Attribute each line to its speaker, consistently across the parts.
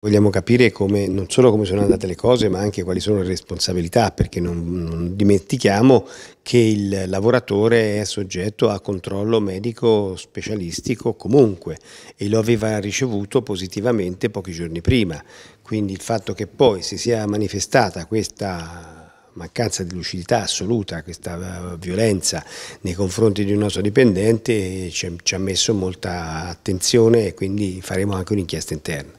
Speaker 1: Vogliamo capire come, non solo come sono andate le cose, ma anche quali sono le responsabilità, perché non, non dimentichiamo che il lavoratore è soggetto a controllo medico specialistico comunque e lo aveva ricevuto positivamente pochi giorni prima. Quindi il fatto che poi si sia manifestata questa mancanza di lucidità assoluta, questa eh, violenza nei confronti di un nostro dipendente ci ha messo molta attenzione e quindi faremo anche un'inchiesta interna.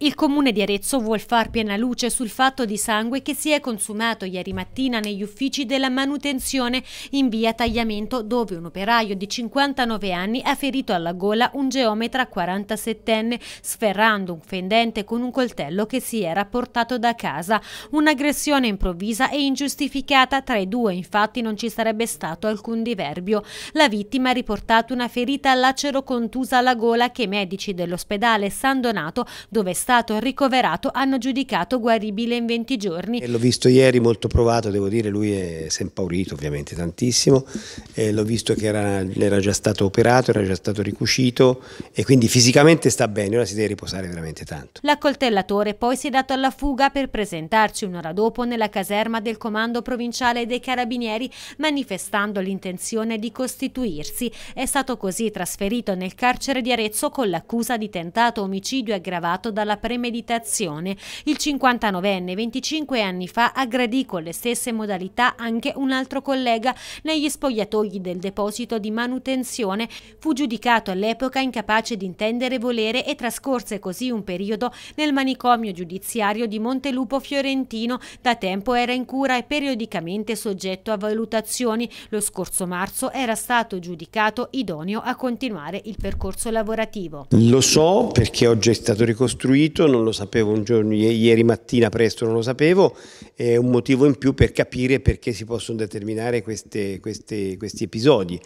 Speaker 2: Il comune di Arezzo vuol far piena luce sul fatto di sangue che si è consumato ieri mattina negli uffici della manutenzione in via Tagliamento dove un operaio di 59 anni ha ferito alla gola un geometra 47enne sferrando un fendente con un coltello che si era portato da casa. Un'aggressione improvvisa e ingiustificata, tra i due infatti non ci sarebbe stato alcun diverbio. La vittima ha riportato una ferita lacero contusa alla gola che i medici dell'ospedale San Donato dove stato ricoverato hanno giudicato guaribile in 20 giorni. L'ho
Speaker 1: visto ieri molto provato, devo dire, lui è, si è impaurito ovviamente tantissimo, eh, l'ho visto che era, era, già stato operato, era già stato ricuscito e quindi fisicamente sta bene, ora si deve riposare veramente tanto.
Speaker 2: L'accoltellatore poi si è dato alla fuga per presentarci un'ora dopo nella caserma del comando provinciale dei carabinieri manifestando l'intenzione di costituirsi. È stato così trasferito nel carcere di Arezzo con l'accusa di tentato omicidio aggravato dalla la premeditazione. Il 59enne, 25 anni fa, aggredì con le stesse modalità anche un altro collega negli spogliatoi del deposito di manutenzione. Fu giudicato all'epoca incapace di intendere volere e trascorse così un periodo nel manicomio giudiziario di Montelupo Fiorentino. Da tempo era in cura e periodicamente soggetto a valutazioni. Lo scorso marzo era stato giudicato idoneo a continuare il percorso lavorativo.
Speaker 1: Lo so perché oggi è stato ricostruito capito, non lo sapevo un giorno, ieri mattina presto non lo sapevo, è un motivo in più per capire perché si possono determinare queste, queste, questi episodi.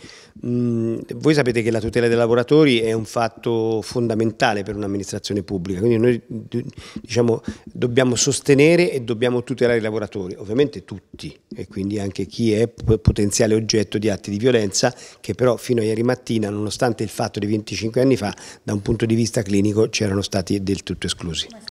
Speaker 1: Mm, voi sapete che la tutela dei lavoratori è un fatto fondamentale per un'amministrazione pubblica, quindi noi diciamo, dobbiamo sostenere e dobbiamo tutelare i lavoratori, ovviamente tutti e quindi anche chi è potenziale oggetto di atti di violenza che però fino a ieri mattina, nonostante il fatto di 25 anni fa, da un punto di vista clinico c'erano stati del tutto esclusi. exclusi.